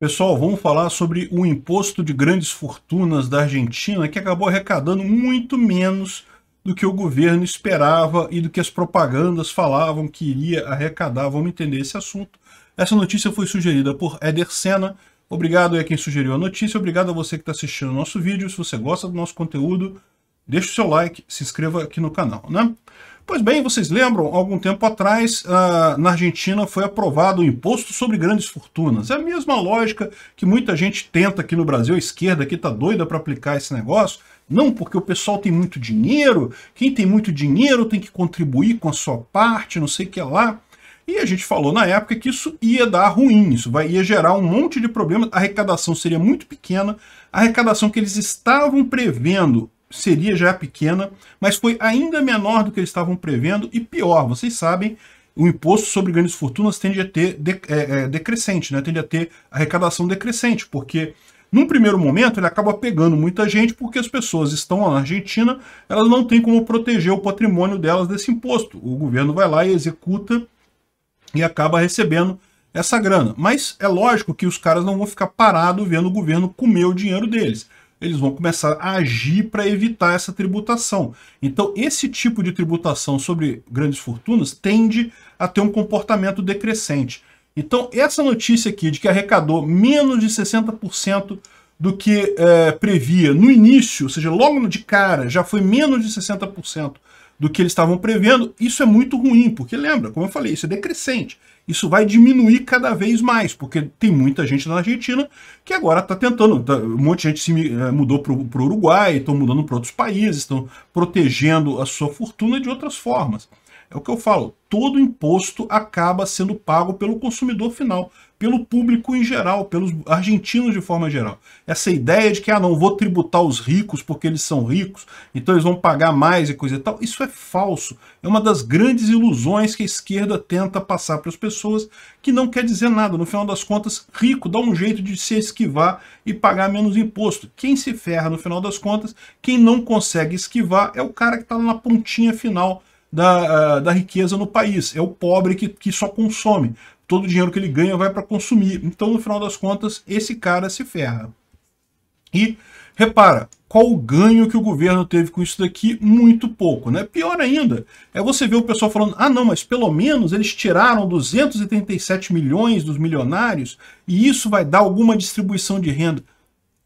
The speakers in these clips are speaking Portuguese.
Pessoal, vamos falar sobre o imposto de grandes fortunas da Argentina, que acabou arrecadando muito menos do que o governo esperava e do que as propagandas falavam que iria arrecadar. Vamos entender esse assunto. Essa notícia foi sugerida por Eder Senna. Obrigado a quem sugeriu a notícia, obrigado a você que está assistindo o nosso vídeo. Se você gosta do nosso conteúdo, deixe o seu like, se inscreva aqui no canal. né? Pois bem, vocês lembram, algum tempo atrás, ah, na Argentina foi aprovado o imposto sobre grandes fortunas. É a mesma lógica que muita gente tenta aqui no Brasil, a esquerda aqui está doida para aplicar esse negócio. Não, porque o pessoal tem muito dinheiro, quem tem muito dinheiro tem que contribuir com a sua parte, não sei o que lá. E a gente falou na época que isso ia dar ruim, isso vai, ia gerar um monte de problemas, a arrecadação seria muito pequena, a arrecadação que eles estavam prevendo seria já pequena, mas foi ainda menor do que eles estavam prevendo e pior, vocês sabem, o imposto sobre grandes fortunas tende a ter de, é, é, decrescente, né? tende a ter arrecadação decrescente, porque num primeiro momento ele acaba pegando muita gente porque as pessoas estão lá na Argentina, elas não têm como proteger o patrimônio delas desse imposto. O governo vai lá e executa e acaba recebendo essa grana. Mas é lógico que os caras não vão ficar parados vendo o governo comer o dinheiro deles eles vão começar a agir para evitar essa tributação. Então, esse tipo de tributação sobre grandes fortunas tende a ter um comportamento decrescente. Então, essa notícia aqui de que arrecadou menos de 60% do que é, previa no início, ou seja, logo de cara, já foi menos de 60% do que eles estavam prevendo, isso é muito ruim, porque lembra, como eu falei, isso é decrescente. Isso vai diminuir cada vez mais, porque tem muita gente na Argentina que agora está tentando. Tá, um monte de gente se eh, mudou para o Uruguai, estão mudando para outros países, estão protegendo a sua fortuna de outras formas. É o que eu falo, todo imposto acaba sendo pago pelo consumidor final, pelo público em geral, pelos argentinos de forma geral. Essa ideia de que, ah, não, vou tributar os ricos porque eles são ricos, então eles vão pagar mais e coisa e tal, isso é falso. É uma das grandes ilusões que a esquerda tenta passar para as pessoas, que não quer dizer nada. No final das contas, rico dá um jeito de se esquivar e pagar menos imposto. Quem se ferra, no final das contas, quem não consegue esquivar é o cara que está na pontinha final da, ah, da riqueza no país. É o pobre que, que só consome. Todo o dinheiro que ele ganha vai para consumir. Então, no final das contas, esse cara se ferra. E repara, qual o ganho que o governo teve com isso daqui? Muito pouco, né? Pior ainda, é você ver o pessoal falando, ah não, mas pelo menos eles tiraram 237 milhões dos milionários e isso vai dar alguma distribuição de renda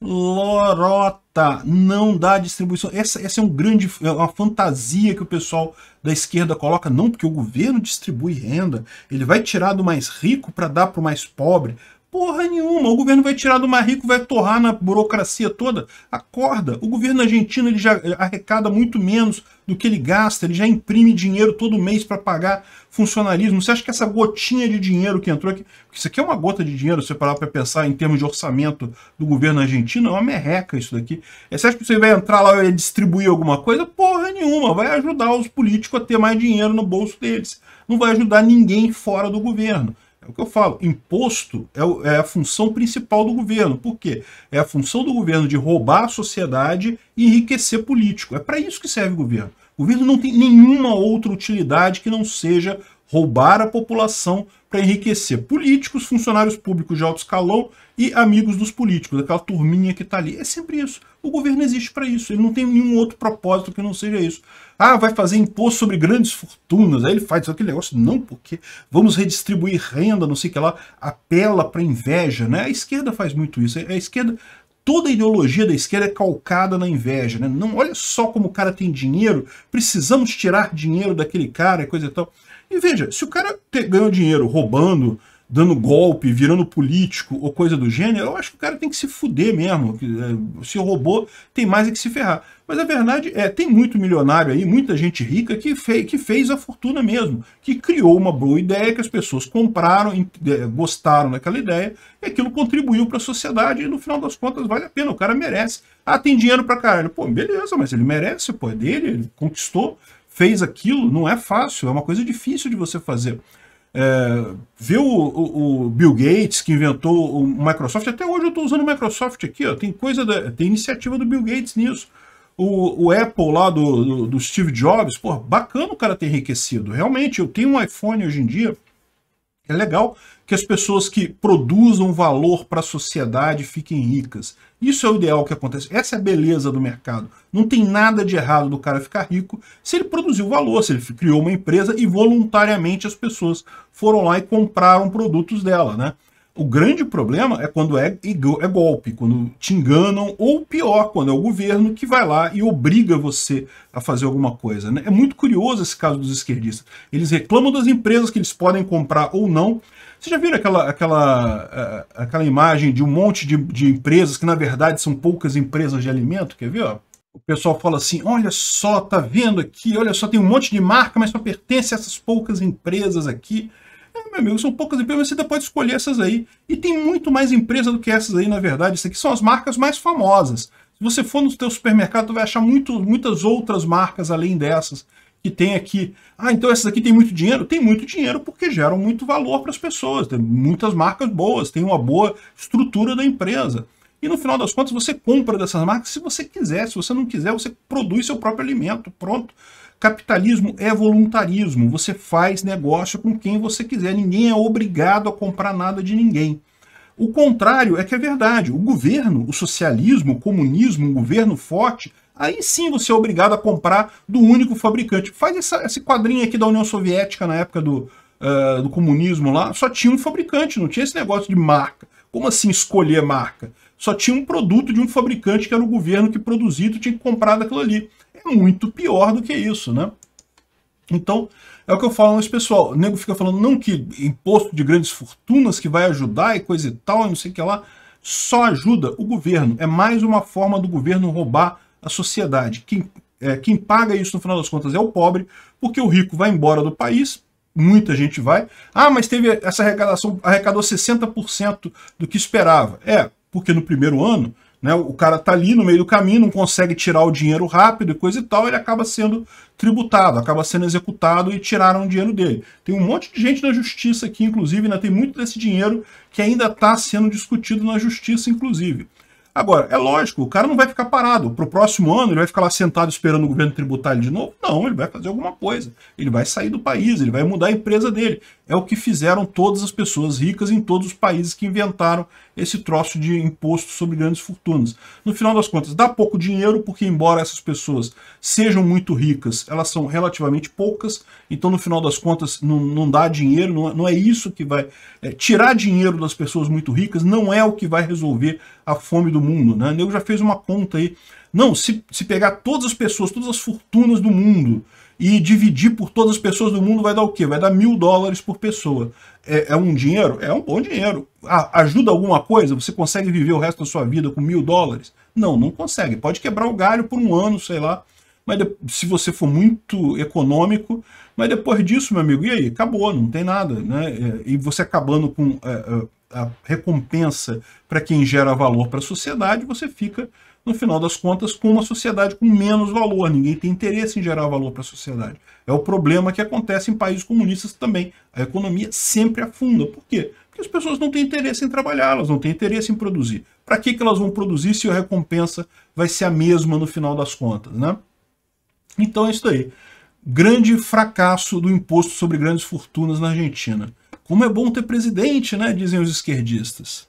lorota, não dá distribuição. Essa, essa é um grande, é uma fantasia que o pessoal da esquerda coloca, não, porque o governo distribui renda, ele vai tirar do mais rico para dar para o mais pobre. Porra nenhuma. O governo vai tirar do mais rico, vai torrar na burocracia toda. Acorda. O governo argentino ele já arrecada muito menos do que ele gasta. Ele já imprime dinheiro todo mês para pagar funcionalismo. Você acha que essa gotinha de dinheiro que entrou aqui... Porque isso aqui é uma gota de dinheiro, se você parar para pensar em termos de orçamento do governo argentino. É uma merreca isso daqui. É, você acha que você vai entrar lá e distribuir alguma coisa? Porra nenhuma. Vai ajudar os políticos a ter mais dinheiro no bolso deles. Não vai ajudar ninguém fora do governo. É o que eu falo, imposto é, é, a função principal do governo. Por quê? É a função do governo de roubar a sociedade e enriquecer político. É para isso que serve o governo. O governo não tem nenhuma outra utilidade que não seja roubar a população para enriquecer políticos, funcionários públicos de alto escalão e amigos dos políticos, aquela turminha que está ali. É sempre isso. O governo existe para isso. Ele não tem nenhum outro propósito que não seja isso. Ah, vai fazer imposto sobre grandes fortunas. Aí ele faz aquele negócio. Não, porque vamos redistribuir renda, não sei o que lá. Apela para inveja, né? A esquerda faz muito isso. A esquerda toda a ideologia da esquerda é calcada na inveja, né? Não, olha só como o cara tem dinheiro, precisamos tirar dinheiro daquele cara, coisa e tal. E veja, se o cara ganha ganhou dinheiro roubando, dando golpe, virando político ou coisa do gênero, eu acho que o cara tem que se fuder mesmo. É, se roubou, tem mais é que se ferrar. Mas a verdade é, tem muito milionário aí, muita gente rica que, fe que fez a fortuna mesmo, que criou uma boa ideia, que as pessoas compraram, é, gostaram daquela ideia, e aquilo contribuiu para a sociedade, e no final das contas vale a pena, o cara merece. Ah, tem dinheiro para caralho. Pô, beleza, mas ele merece, pô, é dele, ele conquistou fez aquilo, não é fácil, é uma coisa difícil de você fazer. É, ver o, o, o, Bill Gates que inventou o Microsoft, até hoje eu estou usando o Microsoft aqui, ó, tem coisa da, tem iniciativa do Bill Gates nisso. O, o Apple lá do, do, do Steve Jobs, porra, bacana o cara ter enriquecido. Realmente, eu tenho um iPhone hoje em dia, é legal que as pessoas que produzam valor para a sociedade fiquem ricas. Isso é o ideal que acontece. Essa é a beleza do mercado. Não tem nada de errado do cara ficar rico se ele produziu valor, se ele criou uma empresa e voluntariamente as pessoas foram lá e compraram produtos dela, né? O grande problema é quando é, é golpe, quando te enganam, ou pior, quando é o governo que vai lá e obriga você a fazer alguma coisa. Né? É muito curioso esse caso dos esquerdistas. Eles reclamam das empresas que eles podem comprar ou não. Vocês já viram aquela, aquela, eh, eh, aquela imagem de um monte de, de empresas que, na verdade, são poucas empresas de alimento? Quer ver? o pessoal fala assim, olha só, tá vendo aqui, olha só, tem um monte de marca, mas só pertence a essas poucas empresas aqui meu amigo, são poucas empresas, mas você ainda pode escolher essas aí. E tem muito mais empresa do que essas aí, na verdade. Isso aqui são as marcas mais famosas. Se você for no seu supermercado, você vai achar muito, muitas outras marcas além dessas que tem aqui. Ah, então essas aqui tem muito dinheiro? Tem muito dinheiro porque geram muito valor para as pessoas. Tem muitas marcas boas, tem uma boa estrutura da empresa. E no final das contas, você compra dessas marcas se você quiser. Se você não quiser, você produz seu próprio alimento. Pronto. Capitalismo é voluntarismo. Você faz negócio com quem você quiser. Ninguém é obrigado a comprar nada de ninguém. O contrário é que é verdade. O governo, o socialismo, o comunismo, um governo forte, aí sim você é obrigado a comprar do único fabricante. Faz essa, esse quadrinho aqui da União Soviética na época do, uh, do comunismo lá. Só tinha um fabricante, não tinha esse negócio de marca. Como assim escolher marca? Só tinha um produto de um fabricante que era o governo que produzia, tu tinha que comprar daquilo ali muito pior do que isso, né? Então, é o que eu falo mas pessoal. O nego fica falando, não que imposto de grandes fortunas que vai ajudar e coisa e tal, e não sei o que lá. Só ajuda o governo. É mais uma forma do governo roubar a sociedade. Quem, é, quem paga isso, no final das contas, é o pobre, porque o rico vai embora do país, muita gente vai. Ah, mas teve essa arrecadação, arrecadou 60% do que esperava. É, porque no primeiro ano né? O cara tá ali no meio do caminho, não consegue tirar o dinheiro rápido e coisa e tal, ele acaba sendo tributado, acaba sendo executado e tiraram o dinheiro dele. Tem um monte de gente na justiça aqui, inclusive, né? tem muito desse dinheiro que ainda está sendo discutido na justiça, inclusive. Agora, é lógico, o cara não vai ficar parado. Para o próximo ano, ele vai ficar lá sentado esperando o governo tributar ele de novo? Não, ele vai fazer alguma coisa. Ele vai sair do país, ele vai mudar a empresa dele. É o que fizeram todas as pessoas ricas em todos os países que inventaram esse troço de imposto sobre grandes fortunas. No final das contas, dá pouco dinheiro, porque embora essas pessoas sejam muito ricas, elas são relativamente poucas, então no final das contas não, não dá dinheiro, não, é, não é isso que vai... É, tirar dinheiro das pessoas muito ricas não é o que vai resolver a fome do mundo. Né? Eu já fez uma conta aí, não, se, se pegar todas as pessoas, todas as fortunas do mundo e dividir por todas as pessoas do mundo vai dar o quê? Vai dar mil dólares por pessoa. É, é, um dinheiro? É um bom dinheiro. A, ajuda alguma coisa? Você consegue viver o resto da sua vida com mil dólares? Não, não consegue. Pode quebrar o galho por um ano, sei lá. Mas se você for muito econômico, mas depois disso, meu amigo, e aí? Acabou, não tem nada. Né? É, e você acabando com a, é, a, é, a recompensa para quem gera valor para a sociedade, você fica no final das contas, com uma sociedade com menos valor. Ninguém tem interesse em gerar valor para a sociedade. É o problema que acontece em países comunistas também. A economia sempre afunda. Por quê? Porque as pessoas não têm interesse em trabalhar, elas não têm interesse em produzir. Para que, que elas vão produzir se a recompensa vai ser a mesma no final das contas, né? Então é isso aí. Grande fracasso do imposto sobre grandes fortunas na Argentina. Como é bom ter presidente, né? Dizem os esquerdistas.